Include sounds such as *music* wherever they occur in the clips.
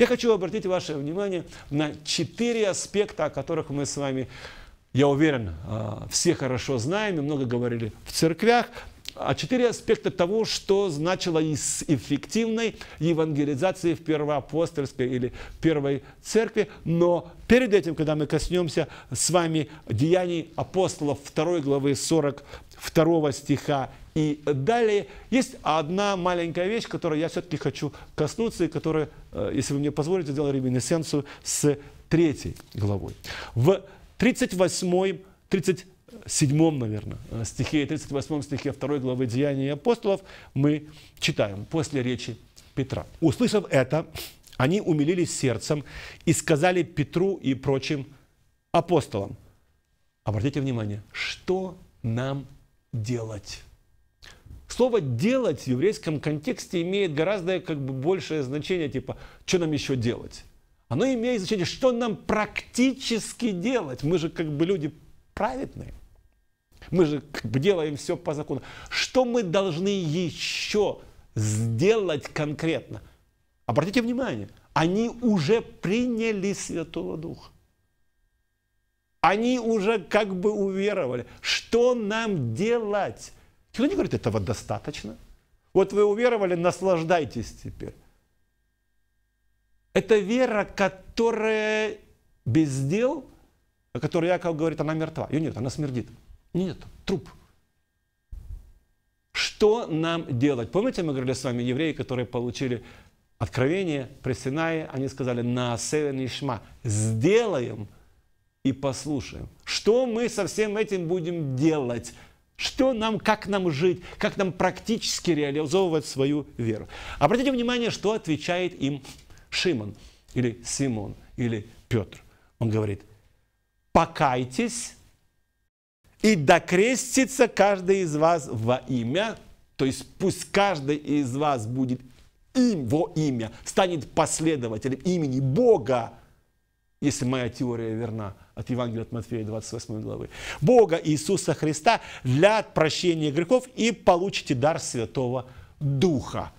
Я хочу обратить ваше внимание на четыре аспекта, о которых мы с вами я уверен, а, все хорошо знаем и много говорили в церквях, а четыре аспекта того, что значило из эффективной евангелизации в первоапостольской или первой церкви. Но перед этим, когда мы коснемся с вами деяний апостолов 2 главы 42 стиха и далее, есть одна маленькая вещь, которую я все-таки хочу коснуться, и которая, э, если вы мне позволите, сделаю реминесценцию с 3 главой. В 38 тридцать 7, наверное, э, стихе, 38 стихе 2 главы Деяний апостолов мы читаем после речи Петра. Услышав это, они умилились сердцем и сказали Петру и прочим апостолам, обратите внимание, что нам делать? Слово «делать» в еврейском контексте имеет гораздо как бы, большее значение, типа «что нам еще делать?». Оно имеет значение, что нам практически делать. Мы же как бы люди праведные. Мы же делаем все по закону. Что мы должны еще сделать конкретно? Обратите внимание, они уже приняли Святого Духа. Они уже как бы уверовали. Что нам делать? Кто не говорит, этого достаточно? Вот вы уверовали, наслаждайтесь теперь. Это вера, которая без дел, о которой Яков говорит, она мертва. Ее нет, она смердит. Нет, труп. Что нам делать? Помните, мы говорили с вами, евреи, которые получили откровение при Синае, они сказали, на Северный Шма сделаем и послушаем. Что мы со всем этим будем делать? Что нам, как нам жить, как нам практически реализовывать свою веру. Обратите внимание, что отвечает им Шимон, или Симон, или Петр. Он говорит, покайтесь и докрестится каждый из вас во имя, то есть пусть каждый из вас будет им во имя, станет последователем имени Бога, если моя теория верна, от Евангелия от Матфея 28 главы, Бога Иисуса Христа для прощения грехов и получите дар Святого Духа.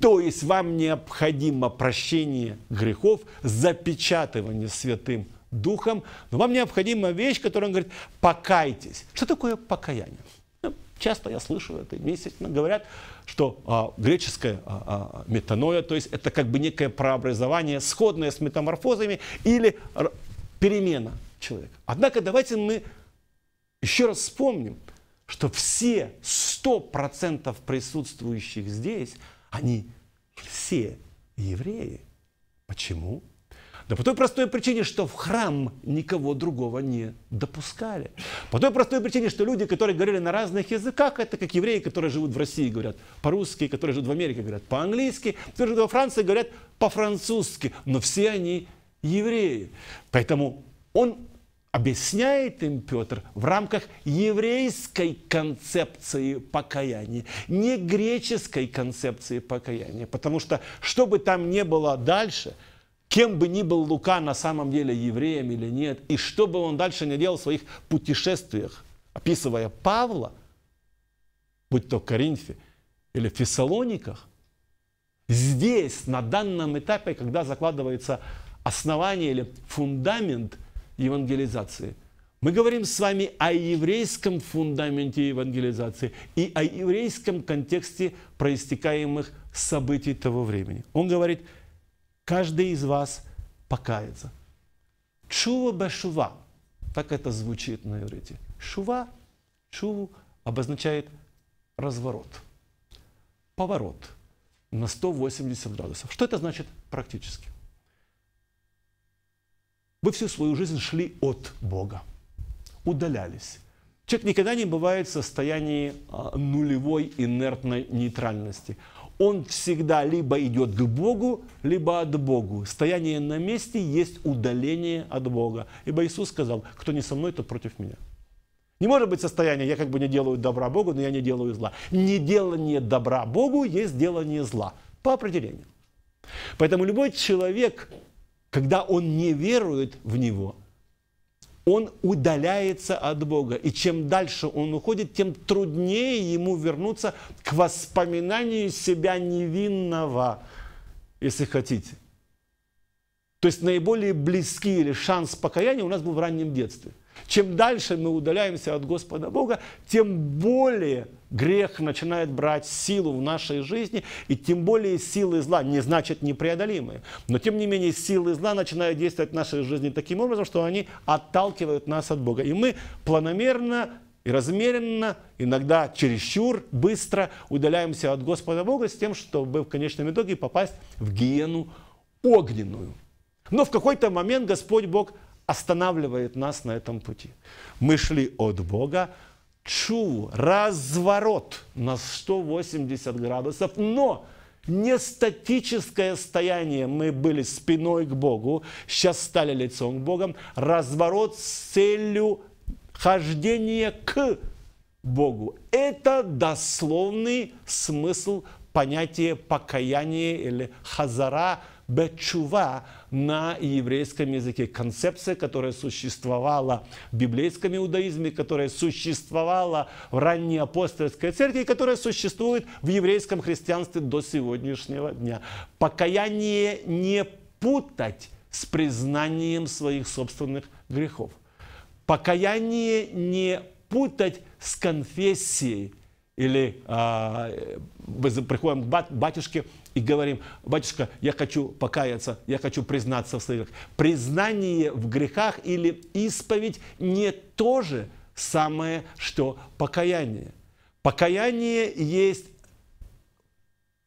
То есть вам необходимо прощение грехов, запечатывание Святым духом, но вам необходима вещь, которую он говорит, покайтесь. Что такое покаяние? Ну, часто я слышу это, мне, говорят, что а, греческое а, а, метаноя, то есть это как бы некое прообразование, сходное с метаморфозами или перемена человека. Однако давайте мы еще раз вспомним, что все 100% присутствующих здесь, они все евреи. Почему? Да по той простой причине, что в храм никого другого не допускали. По той простой причине, что люди, которые говорили на разных языках, это как евреи, которые живут в России, говорят по-русски, которые живут в Америке, говорят по-английски, которые живут во Франции, говорят по-французски. Но все они евреи. Поэтому он объясняет им Петр в рамках еврейской концепции покаяния, не греческой концепции покаяния. Потому что, что бы там ни было дальше – кем бы ни был Лука, на самом деле евреем или нет, и что бы он дальше не делал в своих путешествиях, описывая Павла, будь то в Коринфе или в Фессалониках, здесь, на данном этапе, когда закладывается основание или фундамент евангелизации, мы говорим с вами о еврейском фундаменте евангелизации и о еврейском контексте проистекаемых событий того времени. Он говорит – каждый из вас покается. Чува бешува. Так это звучит на иврите. Шува, чуву обозначает разворот, поворот на 180 градусов. Что это значит практически? Вы всю свою жизнь шли от Бога, удалялись. Человек никогда не бывает в состоянии а, нулевой инертной нейтральности – он всегда либо идет к Богу, либо от Богу. Стояние на месте есть удаление от Бога. Ибо Иисус сказал, кто не со мной, тот против меня. Не может быть состояние, я как бы не делаю добра Богу, но я не делаю зла. Не Неделание добра Богу есть делание зла. По определению. Поэтому любой человек, когда он не верует в Него, он удаляется от Бога. И чем дальше он уходит, тем труднее ему вернуться к воспоминанию себя невинного, если хотите. То есть наиболее близкий или шанс покаяния у нас был в раннем детстве – чем дальше мы удаляемся от Господа Бога, тем более грех начинает брать силу в нашей жизни, и тем более силы зла, не значит непреодолимые, но тем не менее силы зла начинают действовать в нашей жизни таким образом, что они отталкивают нас от Бога. И мы планомерно и размеренно, иногда чересчур быстро удаляемся от Господа Бога с тем, чтобы в конечном итоге попасть в гиену огненную. Но в какой-то момент Господь Бог останавливает нас на этом пути. Мы шли от Бога, чу, разворот на 180 градусов, но не статическое стояние. Мы были спиной к Богу, сейчас стали лицом к Богу. Разворот с целью хождения к Богу. Это дословный смысл понятия покаяния или хазара – бетчува на еврейском языке. Концепция, которая существовала в библейском иудаизме, которая существовала в ранней апостольской церкви, которая существует в еврейском христианстве до сегодняшнего дня. Покаяние не путать с признанием своих собственных грехов. Покаяние не путать с конфессией – или э, приходим к батюшке и говорим, батюшка, я хочу покаяться, я хочу признаться в своих Признание в грехах или исповедь не то же самое, что покаяние. Покаяние есть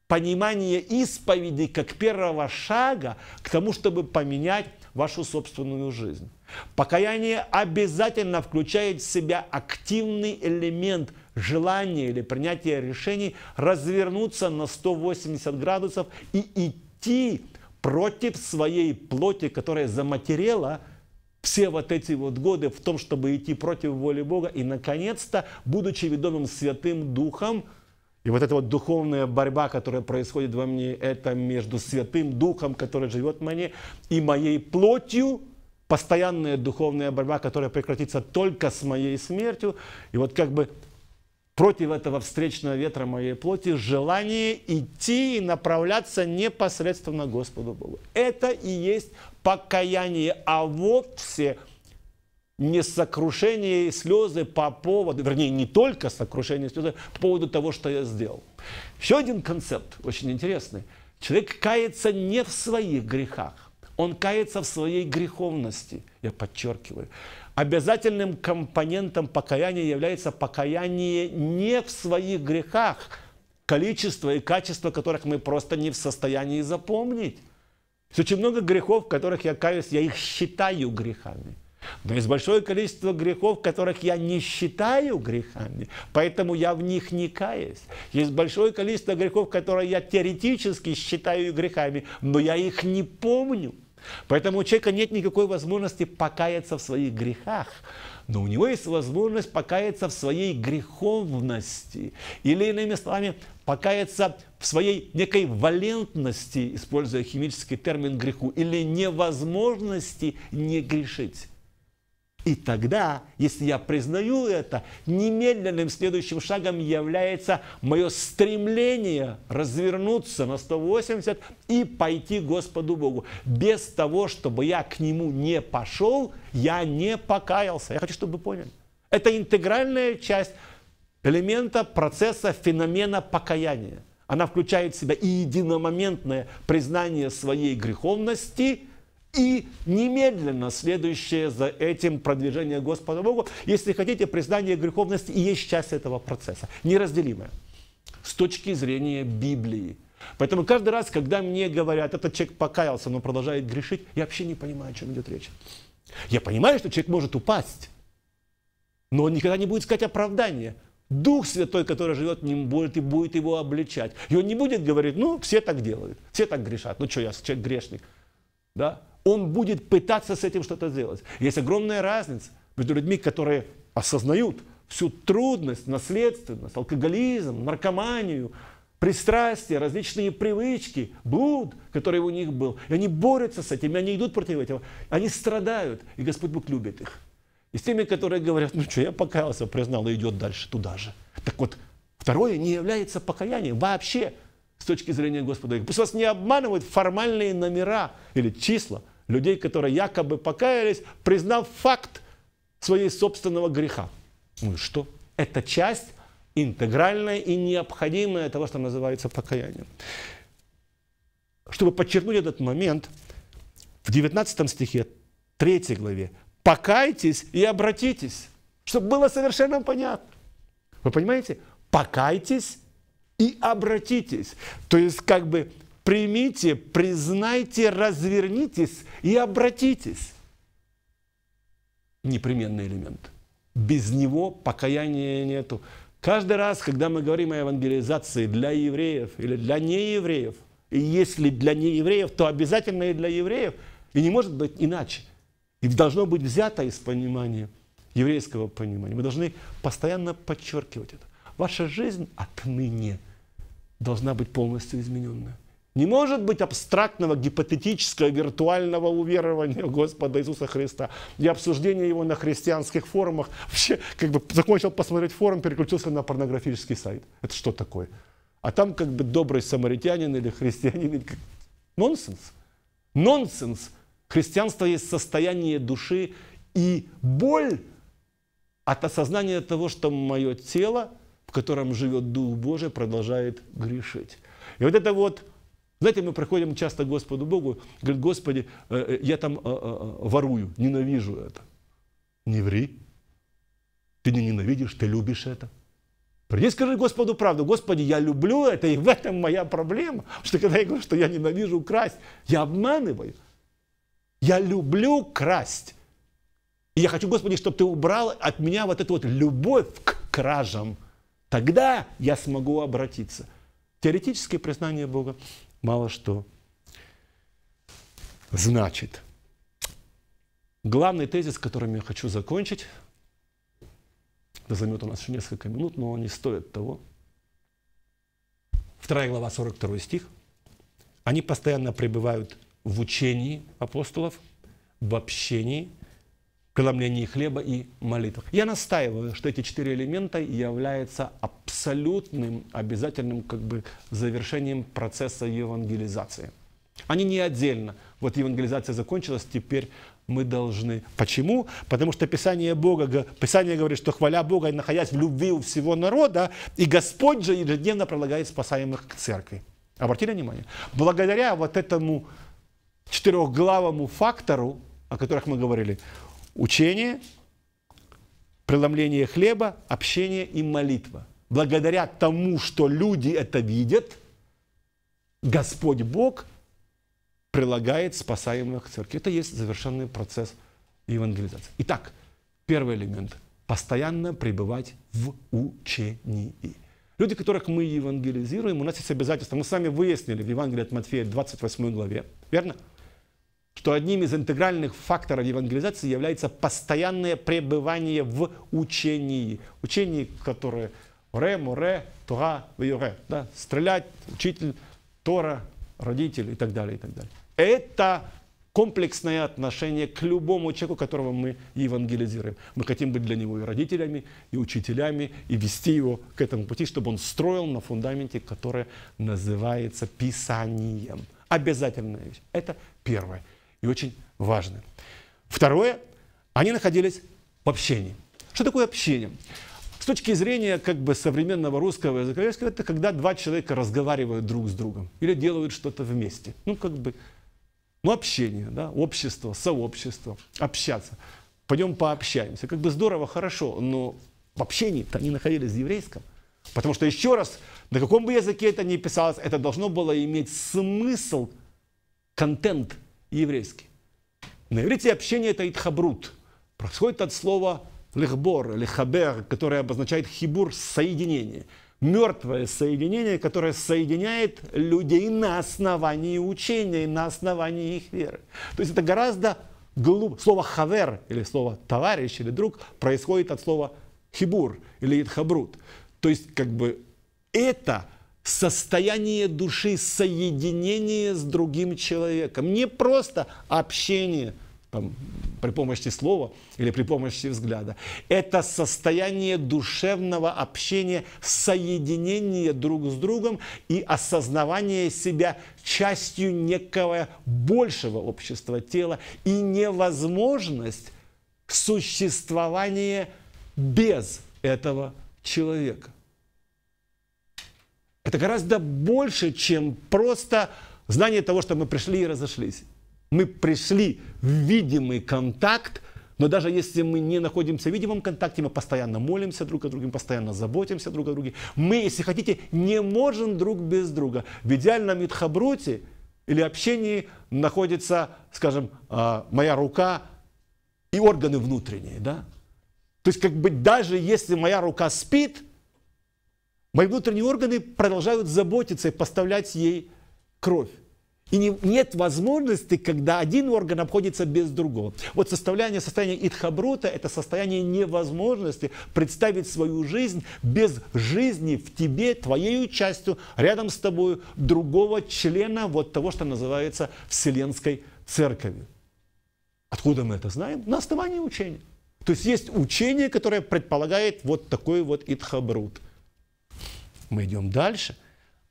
понимание исповеди как первого шага к тому, чтобы поменять вашу собственную жизнь. Покаяние обязательно включает в себя активный элемент – желание или принятие решений развернуться на 180 градусов и идти против своей плоти, которая заматерела все вот эти вот годы в том, чтобы идти против воли Бога и, наконец-то, будучи ведомым Святым Духом, и вот эта вот духовная борьба, которая происходит во мне, это между Святым Духом, который живет в мне, и моей плотью, постоянная духовная борьба, которая прекратится только с моей смертью. И вот как бы против этого встречного ветра моей плоти желание идти и направляться непосредственно Господу Богу. Это и есть покаяние. А вовсе не сокрушение и слезы по поводу, вернее, не только сокрушение и слезы по поводу того, что я сделал. Еще один концепт очень интересный. Человек кается не в своих грехах, он кается в своей греховности, я подчеркиваю. Обязательным компонентом покаяния является покаяние не в своих грехах, количество и качество которых мы просто не в состоянии запомнить. Есть очень много грехов, которых я каюсь, я их считаю грехами. Но есть большое количество грехов, которых я не считаю грехами, поэтому я в них не каюсь. Есть большое количество грехов, которые я теоретически считаю грехами, но я их не помню. Поэтому у человека нет никакой возможности покаяться в своих грехах, но у него есть возможность покаяться в своей греховности, или, иными словами, покаяться в своей некой валентности, используя химический термин греху, или невозможности не грешить. И тогда, если я признаю это, немедленным следующим шагом является мое стремление развернуться на 180 и пойти Господу Богу. Без того, чтобы я к Нему не пошел, я не покаялся. Я хочу, чтобы вы поняли. Это интегральная часть элемента процесса феномена покаяния. Она включает в себя и единомоментное признание своей греховности – и немедленно следующее за этим продвижение Господа Богу, если хотите, признание греховности и есть часть этого процесса, неразделимое с точки зрения Библии. Поэтому каждый раз, когда мне говорят, этот человек покаялся, но продолжает грешить, я вообще не понимаю, о чем идет речь. Я понимаю, что человек может упасть, но он никогда не будет искать оправдания. Дух Святой, который живет в нем, будет и будет его обличать. И он не будет говорить, ну, все так делают, все так грешат, ну что, я человек грешник. Да? он будет пытаться с этим что-то сделать. Есть огромная разница между людьми, которые осознают всю трудность, наследственность, алкоголизм, наркоманию, пристрастия, различные привычки, блуд, который у них был. И они борются с этим, и они идут против этого. Они страдают, и Господь Бог любит их. И с теми, которые говорят, ну что, я покаялся, признал, и идет дальше туда же. Так вот, второе не является покаянием вообще с точки зрения Господа. Пусть вас не обманывают формальные номера или числа – людей, которые якобы покаялись, признав факт своей собственного греха. Ну и что? Это часть интегральная и необходимая того, что называется покаянием. Чтобы подчеркнуть этот момент, в 19 стихе 3 главе «покайтесь и обратитесь», чтобы было совершенно понятно. Вы понимаете? «Покайтесь и обратитесь». То есть как бы примите, признайте, развернитесь и обратитесь. Непременный элемент. Без него покаяния нету. Каждый раз, когда мы говорим о евангелизации для евреев или для неевреев, и если для неевреев, то обязательно и для евреев, и не может быть иначе. И должно быть взято из понимания, еврейского понимания. Мы должны постоянно подчеркивать это. Ваша жизнь отныне должна быть полностью измененная. Не может быть абстрактного, гипотетического, виртуального уверования Господа Иисуса Христа и обсуждения его на христианских форумах. Вообще, как бы закончил посмотреть форум, переключился на порнографический сайт. Это что такое? А там как бы добрый самаритянин или христианин. Нонсенс. Нонсенс. Христианство есть состояние души и боль от осознания того, что мое тело, в котором живет Дух Божий, продолжает грешить. И вот это вот знаете, мы приходим часто к Господу Богу, говорит, Господи, э, э, я там э, ворую, ненавижу это. Не ври. Ты не ненавидишь, ты любишь это. Приди, скажи Господу правду. Господи, я люблю это, и в этом моя проблема. Потому что когда я говорю, что я ненавижу красть, я обманываю. Я люблю красть. И я хочу, Господи, чтобы ты убрал от меня вот эту вот любовь к кражам. Тогда я смогу обратиться – Теоретическое признание Бога мало что значит. Главный тезис, которым я хочу закончить, это займет у нас еще несколько минут, но они стоят того. Вторая глава, 42 стих. Они постоянно пребывают в учении апостолов, в общении – преломлении хлеба и молитв. Я настаиваю, что эти четыре элемента являются абсолютным, обязательным как бы завершением процесса евангелизации. Они не отдельно. Вот евангелизация закончилась, теперь мы должны. Почему? Потому что Писание, Бога, Писание говорит, что хваля Бога и находясь в любви у всего народа, и Господь же ежедневно прилагает спасаемых к церкви. Обратили внимание? Благодаря вот этому четырехглавому фактору, о которых мы говорили, Учение, преломление хлеба, общение и молитва. Благодаря тому, что люди это видят, Господь Бог прилагает спасаемых к церкви. Это есть завершенный процесс евангелизации. Итак, первый элемент – постоянно пребывать в учении. Люди, которых мы евангелизируем, у нас есть обязательства. Мы сами выяснили в Евангелии от Матфея 28 главе, верно? что одним из интегральных факторов евангелизации является постоянное пребывание в учении. Учении, которое ре, море, тора, юре. Да? Стрелять, учитель, тора, родитель и так далее, и так далее. Это комплексное отношение к любому человеку, которого мы евангелизируем. Мы хотим быть для него и родителями, и учителями, и вести его к этому пути, чтобы он строил на фундаменте, которое называется Писанием. Обязательная вещь. Это первое и очень важны. Второе, они находились в общении. Что такое общение? С точки зрения как бы современного русского языка, это когда два человека разговаривают друг с другом или делают что-то вместе. Ну, как бы, ну, общение, да, общество, сообщество, общаться. Пойдем пообщаемся. Как бы здорово, хорошо, но в общении-то они находились в еврейском. Потому что, еще раз, на каком бы языке это ни писалось, это должно было иметь смысл, контент – и еврейский. На иврите общение это итхабрут. Происходит от слова лехбор, лехабер, которое обозначает хибур, соединение. Мертвое соединение, которое соединяет людей на основании учения, на основании их веры. То есть это гораздо глубже. Слово хавер или слово товарищ или друг происходит от слова хибур или итхабрут. То есть как бы это – состояние души, соединение с другим человеком. Не просто общение там, при помощи слова или при помощи взгляда. Это состояние душевного общения, соединение друг с другом и осознавание себя частью некого большего общества тела и невозможность существования без этого человека. Это гораздо больше, чем просто знание того, что мы пришли и разошлись. Мы пришли в видимый контакт, но даже если мы не находимся в видимом контакте, мы постоянно молимся друг о друге, постоянно заботимся друг о друге. Мы, если хотите, не можем друг без друга. В идеальном митхабруте или общении находится, скажем, а, моя рука и органы внутренние. Да? То есть, как бы даже если моя рука спит – Мои внутренние органы продолжают заботиться и поставлять ей кровь. И не, нет возможности, когда один орган обходится без другого. Вот состояние, состояние Идхабрута – это состояние невозможности представить свою жизнь без жизни в тебе, твоей частью, рядом с тобой, другого члена вот того, что называется Вселенской Церковью. Откуда мы это знаем? На основании учения. То есть есть учение, которое предполагает вот такой вот Идхабрут – мы идем дальше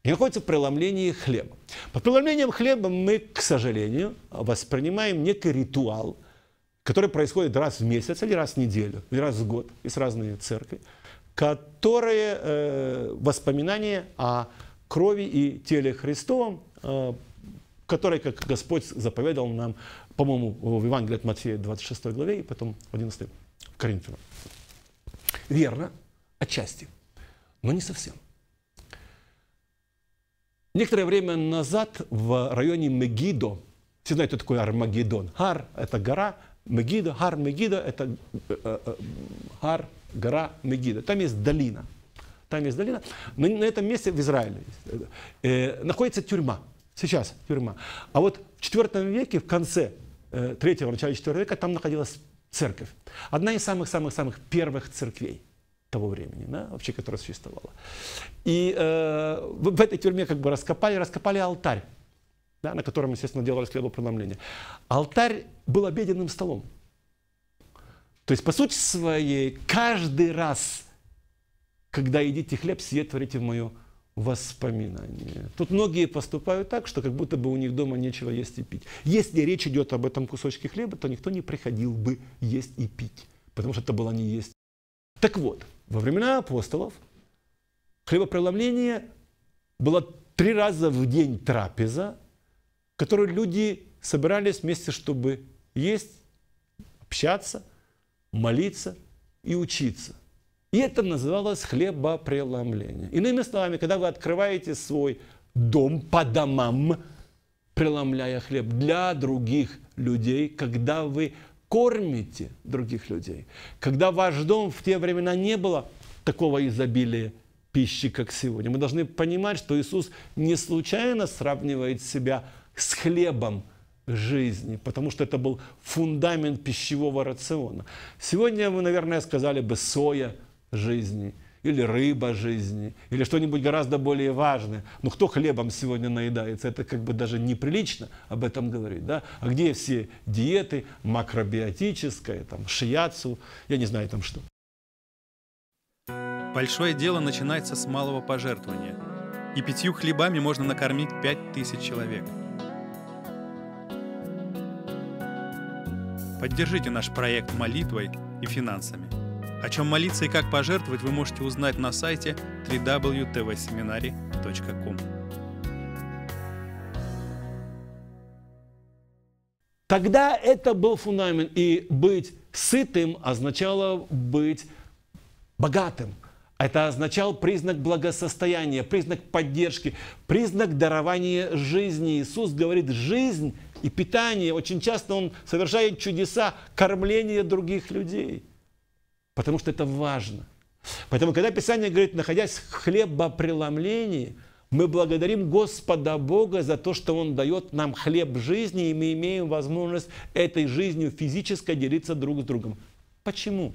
и находится в преломлении хлеба. Под преломлением хлеба мы, к сожалению, воспринимаем некий ритуал, который происходит раз в месяц, или раз в неделю, или раз в год, из разные церкви, которые э, воспоминания о крови и теле Христовом, э, которые, как Господь заповедал нам, по-моему, в Евангелии от Матфея 26 главе и потом 11 Коринфянам. Верно, отчасти, но не совсем. Некоторое время назад в районе Мегидо, все знают, что такое Армагеддон. Гар – это гора, Мегидо, Гар Мегидо – это э, э гора Мегидо. Там есть долина. Там есть долина. на этом месте в Израиле э, э, находится тюрьма. Сейчас тюрьма. А вот в IV веке, в конце III, начале IV века, там находилась церковь. Одна из самых-самых-самых первых церквей того времени, да, вообще, которая существовала. И э, в этой тюрьме как бы раскопали, раскопали алтарь, да, на котором, естественно, делалось хлебопреломление. Алтарь был обеденным столом. То есть, по сути своей, каждый раз, когда едите хлеб, сие творите в мою воспоминание. Тут многие поступают так, что как будто бы у них дома нечего есть и пить. Если речь идет об этом кусочке хлеба, то никто не приходил бы есть и пить, потому что это было не есть. Так вот, во времена апостолов хлебопреломление было три раза в день трапеза, которую люди собирались вместе, чтобы есть, общаться, молиться и учиться. И это называлось хлебопреломление. Иными словами, когда вы открываете свой дом по домам, преломляя хлеб для других людей, когда вы кормите других людей. Когда ваш дом в те времена не было такого изобилия пищи, как сегодня. Мы должны понимать, что Иисус не случайно сравнивает себя с хлебом жизни, потому что это был фундамент пищевого рациона. Сегодня вы, наверное, сказали бы соя жизни – или рыба жизни, или что-нибудь гораздо более важное. Ну, кто хлебом сегодня наедается? Это как бы даже неприлично об этом говорить, да? А где все диеты, макробиотическая, там, шияцу, я не знаю там что. Большое дело начинается с малого пожертвования. И пятью хлебами можно накормить пять тысяч человек. Поддержите наш проект молитвой и финансами – о чем молиться и как пожертвовать вы можете узнать на сайте www.tvseminary.com. Тогда это был фундамент, и быть сытым означало быть богатым. Это означал признак благосостояния, признак поддержки, признак дарования жизни. Иисус говорит, жизнь и питание. Очень часто он совершает чудеса кормления других людей – потому что это важно. Поэтому, когда Писание говорит, находясь в хлебопреломлении, мы благодарим Господа Бога за то, что Он дает нам хлеб жизни, и мы имеем возможность этой жизнью физической делиться друг с другом. Почему?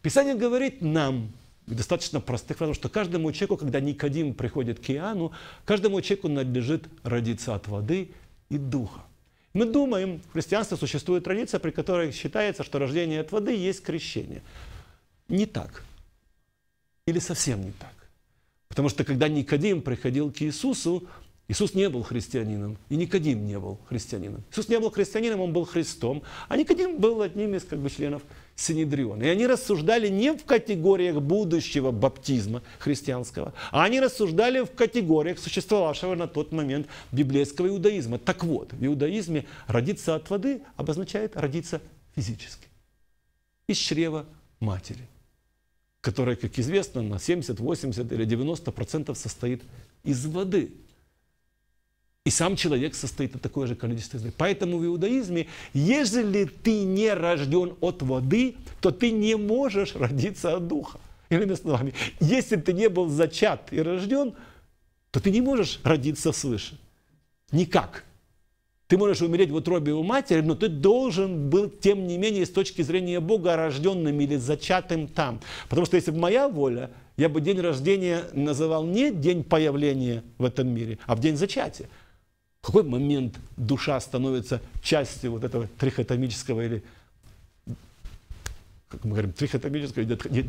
Писание говорит нам, достаточно простых фраз, что каждому человеку, когда Никодим приходит к Иоанну, каждому человеку надлежит родиться от воды и духа. Мы думаем, в христианстве существует традиция, при которой считается, что рождение от воды есть крещение. Не так. Или совсем не так. Потому что когда Никодим приходил к Иисусу, Иисус не был христианином, и Никодим не был христианином. Иисус не был христианином, он был Христом, а Никодим был одним из как бы, членов Синедриона. И они рассуждали не в категориях будущего баптизма христианского, а они рассуждали в категориях существовавшего на тот момент библейского иудаизма. Так вот, в иудаизме родиться от воды обозначает родиться физически. Из чрева матери, которая, как известно, на 70, 80 или 90 процентов состоит из воды – и сам человек состоит из такое же количества. воды. Поэтому в иудаизме, если ты не рожден от воды, то ты не можешь родиться от духа. Иными словами, если ты не был зачат и рожден, то ты не можешь родиться свыше. Никак. Ты можешь умереть в утробе у матери, но ты должен был, тем не менее, с точки зрения Бога, рожденным или зачатым там. Потому что если бы моя воля, я бы день рождения называл не день появления в этом мире, а в день зачатия. В какой момент душа становится частью вот этого трихотомического или как мы говорим, трихотомического или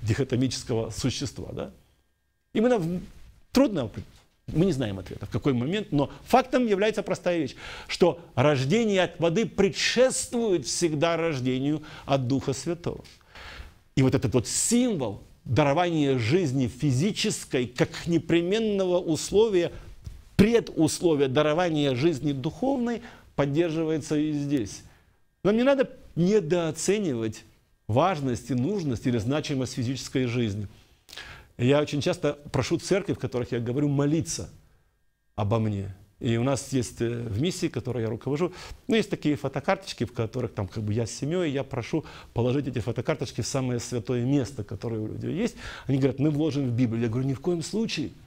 дихотомического существа. Да? Именно в... трудно, мы не знаем ответа, в какой момент, но фактом является простая вещь, что рождение от воды предшествует всегда рождению от Духа Святого. И вот этот вот символ дарования жизни физической как непременного условия – предусловие дарования жизни духовной поддерживается и здесь. Нам не надо недооценивать важность и нужность или значимость физической жизни. Я очень часто прошу церкви, в которых я говорю, молиться обо мне. И у нас есть э, в миссии, которую я руковожу, ну, есть такие фотокарточки, в которых там как бы я с семьей, я прошу положить эти фотокарточки в самое святое место, которое у людей есть. Они говорят, мы вложим в Библию. Я говорю, ни в коем случае –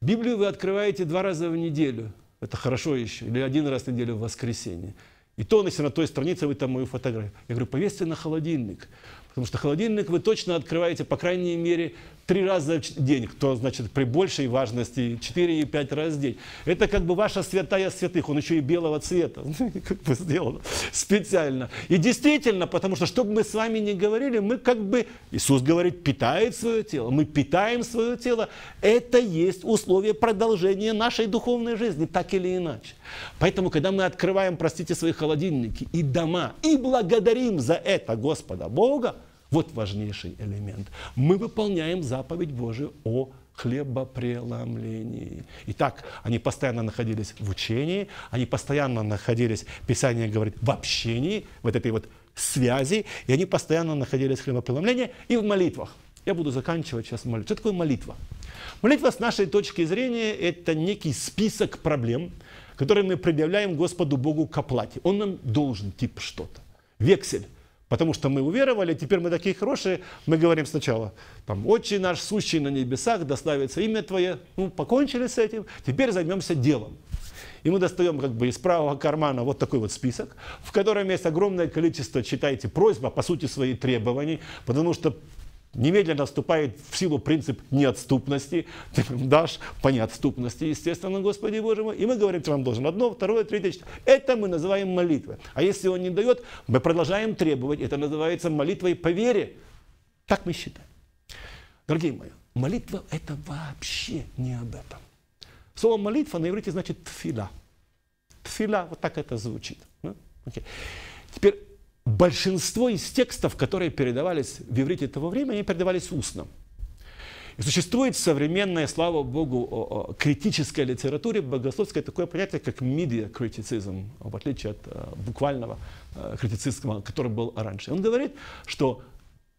Библию вы открываете два раза в неделю. Это хорошо еще. Или один раз в неделю в воскресенье. И то, если на той странице вы там мою фотографию. Я говорю, повесьте на холодильник. Потому что холодильник вы точно открываете, по крайней мере, три раза в день, кто, значит, при большей важности, 4 и 5 раз в день. Это как бы ваша святая святых, он еще и белого цвета, *laughs* ну, как бы сделано специально. И действительно, потому что, что бы мы с вами не говорили, мы как бы, Иисус говорит, питает свое тело, мы питаем свое тело. Это есть условие продолжения нашей духовной жизни, так или иначе. Поэтому, когда мы открываем, простите, свои холодильники и дома, и благодарим за это Господа Бога, вот важнейший элемент. Мы выполняем заповедь Божию о хлебопреломлении. Итак, они постоянно находились в учении, они постоянно находились, Писание говорит, в общении, в этой вот связи, и они постоянно находились в хлебопреломлении и в молитвах. Я буду заканчивать сейчас молитву. Что такое молитва? Молитва с нашей точки зрения – это некий список проблем, которые мы предъявляем Господу Богу к оплате. Он нам должен типа что-то. Вексель Потому что мы уверовали, теперь мы такие хорошие, мы говорим сначала, там, «Отче наш, сущий на небесах, дославится имя Твое». Ну, покончили с этим, теперь займемся делом. И мы достаем как бы из правого кармана вот такой вот список, в котором есть огромное количество, читайте, просьба, по сути, свои требований, потому что немедленно вступает в силу принцип неотступности, ты *laughs* дашь по неотступности, естественно, Господи Боже мой, и мы говорим, что нам должен одно, второе, третье, Это мы называем молитвой. А если он не дает, мы продолжаем требовать, это называется молитвой по вере. Так мы считаем. Дорогие мои, молитва – это вообще не об этом. Слово молитва на иврите значит тфила. Тфила, вот так это звучит. Ну, Теперь большинство из текстов, которые передавались в иврите того времени, они передавались устно. И существует современная, слава богу, критической литературе богословской такое понятие, как медиа критицизм, в отличие от э, буквального э, критицизма, который был раньше. Он говорит, что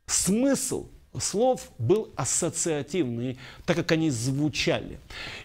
смысл слов был ассоциативный, так как они звучали.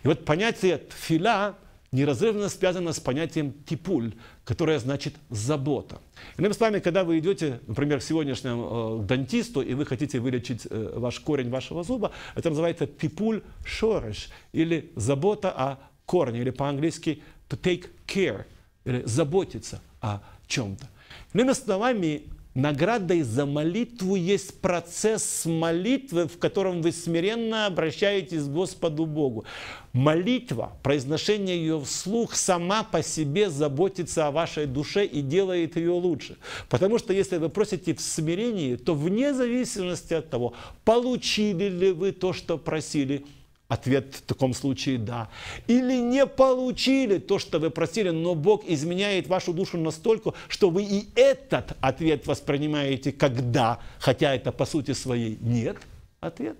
И вот понятие «тфиля» неразрывно связано с понятием типуль, которое значит забота. Иными словами, когда вы идете, например, к сегодняшнему э, к дантисту, и вы хотите вылечить э, ваш корень вашего зуба, это называется типуль шорыш, или забота о корне, или по-английски to take care, или заботиться о чем-то. Иными словами, Наградой за молитву есть процесс молитвы, в котором вы смиренно обращаетесь к Господу Богу. Молитва, произношение ее вслух сама по себе заботится о вашей душе и делает ее лучше. Потому что если вы просите в смирении, то вне зависимости от того, получили ли вы то, что просили – Ответ в таком случае – да. Или не получили то, что вы просили, но Бог изменяет вашу душу настолько, что вы и этот ответ воспринимаете как «да», хотя это по сути своей «нет» ответ,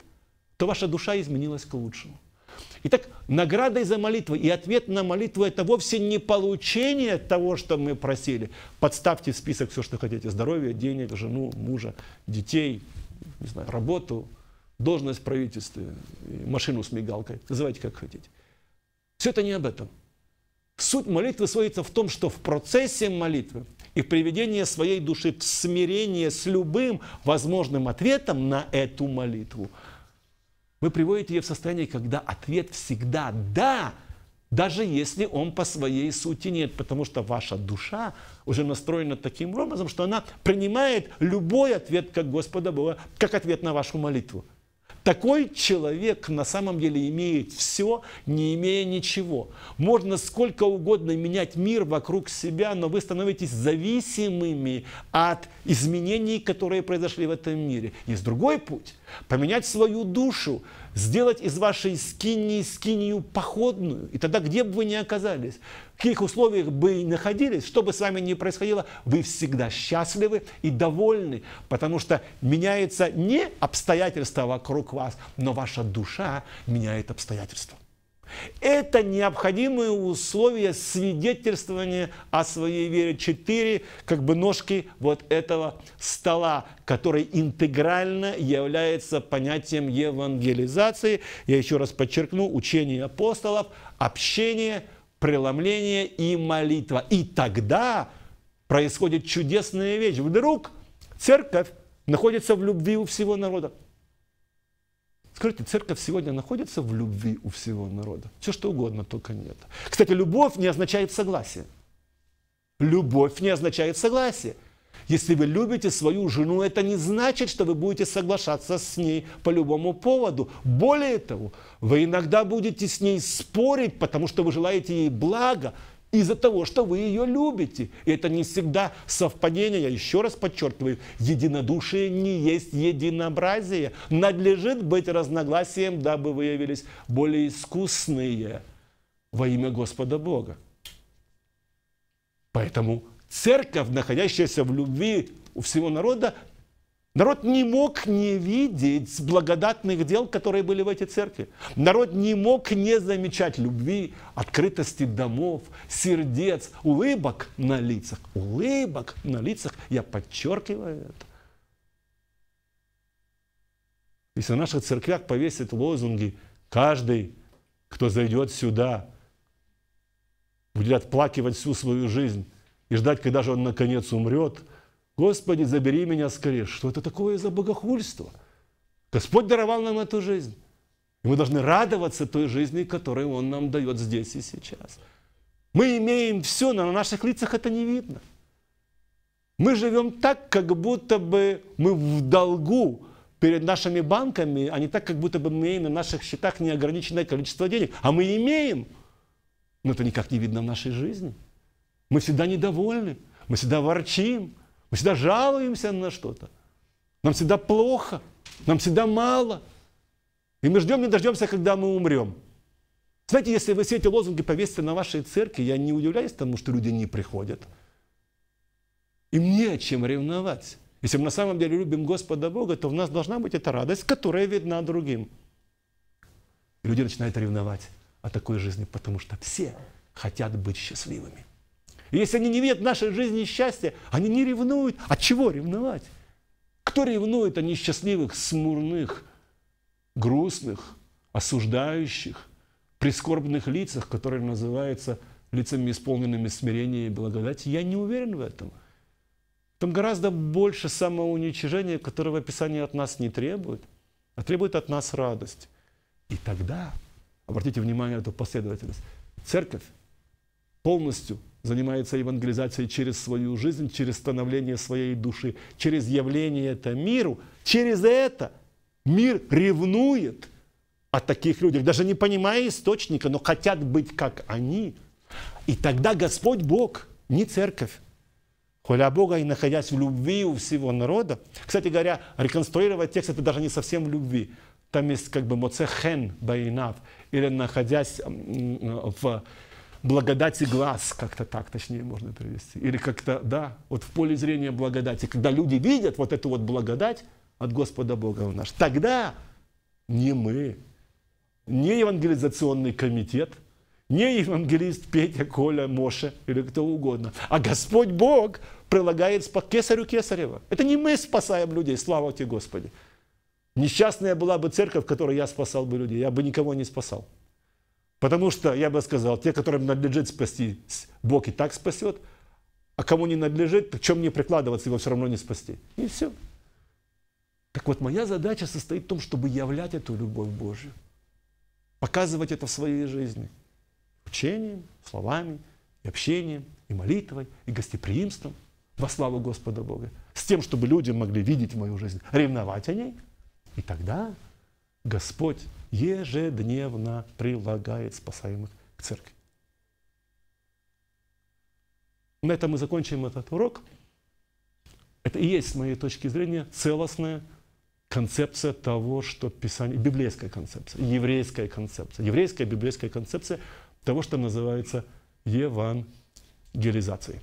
то ваша душа изменилась к лучшему. Итак, наградой за молитву и ответ на молитву – это вовсе не получение того, что мы просили. Подставьте в список все, что хотите – здоровье, денег, жену, мужа, детей, не знаю, работу – должность в правительстве, машину с мигалкой, называйте как хотите. Все это не об этом. Суть молитвы сводится в том, что в процессе молитвы и в приведении своей души в смирение с любым возможным ответом на эту молитву, вы приводите ее в состояние, когда ответ всегда «да», даже если он по своей сути нет, потому что ваша душа уже настроена таким образом, что она принимает любой ответ, как Господа Бога, как ответ на вашу молитву. Такой человек на самом деле имеет все, не имея ничего. Можно сколько угодно менять мир вокруг себя, но вы становитесь зависимыми от изменений, которые произошли в этом мире. Есть другой путь поменять свою душу, сделать из вашей скинии скинию походную. И тогда, где бы вы ни оказались, в каких условиях бы ни находились, что бы с вами ни происходило, вы всегда счастливы и довольны, потому что меняется не обстоятельства вокруг вас, но ваша душа меняет обстоятельства. Это необходимые условия свидетельствования о своей вере. Четыре как бы ножки вот этого стола, который интегрально является понятием евангелизации. Я еще раз подчеркну, учение апостолов, общение, преломление и молитва. И тогда происходит чудесная вещь. Вдруг церковь находится в любви у всего народа. Скажите, церковь сегодня находится в любви у всего народа. Все что угодно, только нет. Кстати, любовь не означает согласие. Любовь не означает согласие. Если вы любите свою жену, это не значит, что вы будете соглашаться с ней по любому поводу. Более того, вы иногда будете с ней спорить, потому что вы желаете ей блага, из-за того, что вы ее любите. И это не всегда совпадение. Я еще раз подчеркиваю, единодушие не есть единообразие. Надлежит быть разногласием, дабы выявились более искусные во имя Господа Бога. Поэтому церковь, находящаяся в любви у всего народа, Народ не мог не видеть благодатных дел, которые были в этой церкви. Народ не мог не замечать любви, открытости домов, сердец, улыбок на лицах. Улыбок на лицах, я подчеркиваю это. Если в наших церквях повесят лозунги «Каждый, кто зайдет сюда, будет отплакивать всю свою жизнь и ждать, когда же он наконец умрет», Господи, забери меня скорее. Что это такое за богохульство? Господь даровал нам эту жизнь. И мы должны радоваться той жизни, которую Он нам дает здесь и сейчас. Мы имеем все, но на наших лицах это не видно. Мы живем так, как будто бы мы в долгу перед нашими банками, а не так, как будто бы мы имеем на наших счетах неограниченное количество денег. А мы имеем, но это никак не видно в нашей жизни. Мы всегда недовольны, мы всегда ворчим, мы всегда жалуемся на что-то. Нам всегда плохо, нам всегда мало. И мы ждем, не дождемся, когда мы умрем. Знаете, если вы все эти лозунги повесите на вашей церкви, я не удивляюсь тому, что люди не приходят. Им не о чем ревновать. Если мы на самом деле любим Господа Бога, то в нас должна быть эта радость, которая видна другим. И люди начинают ревновать о такой жизни, потому что все хотят быть счастливыми. И если они не видят в нашей жизни счастья, они не ревнуют. От а чего ревновать? Кто ревнует о несчастливых, смурных, грустных, осуждающих, прискорбных лицах, которые называются лицами, исполненными смирения и благодати? Я не уверен в этом. Там гораздо больше самоуничижения, которого Писание от нас не требует, а требует от нас радость. И тогда, обратите внимание на эту последовательность, церковь полностью занимается евангелизацией через свою жизнь, через становление своей души, через явление это миру. Через это мир ревнует о таких людях, даже не понимая источника, но хотят быть как они. И тогда Господь Бог, не церковь, Хваля Бога и находясь в любви у всего народа. Кстати говоря, реконструировать текст это даже не совсем в любви. Там есть как бы моцехен байнав, или находясь в благодати глаз, как-то так, точнее, можно привести. Или как-то, да, вот в поле зрения благодати. Когда люди видят вот эту вот благодать от Господа Бога в наш, тогда не мы, не евангелизационный комитет, не евангелист Петя, Коля, Моша или кто угодно, а Господь Бог прилагает по кесарю кесарева. Это не мы спасаем людей, слава тебе Господи. Несчастная была бы церковь, в которой я спасал бы людей, я бы никого не спасал. Потому что, я бы сказал, те, которым надлежит спасти, Бог и так спасет, а кому не надлежит, так чем мне прикладываться, его все равно не спасти. И все. Так вот, моя задача состоит в том, чтобы являть эту любовь Божью, показывать это в своей жизни учением, словами, и общением, и молитвой, и гостеприимством во славу Господа Бога, с тем, чтобы люди могли видеть мою жизнь, ревновать о ней, и тогда Господь ежедневно прилагает спасаемых к церкви. На этом мы закончим этот урок. Это и есть, с моей точки зрения, целостная концепция того, что Писание, библейская концепция, еврейская концепция, еврейская библейская концепция того, что называется евангелизацией.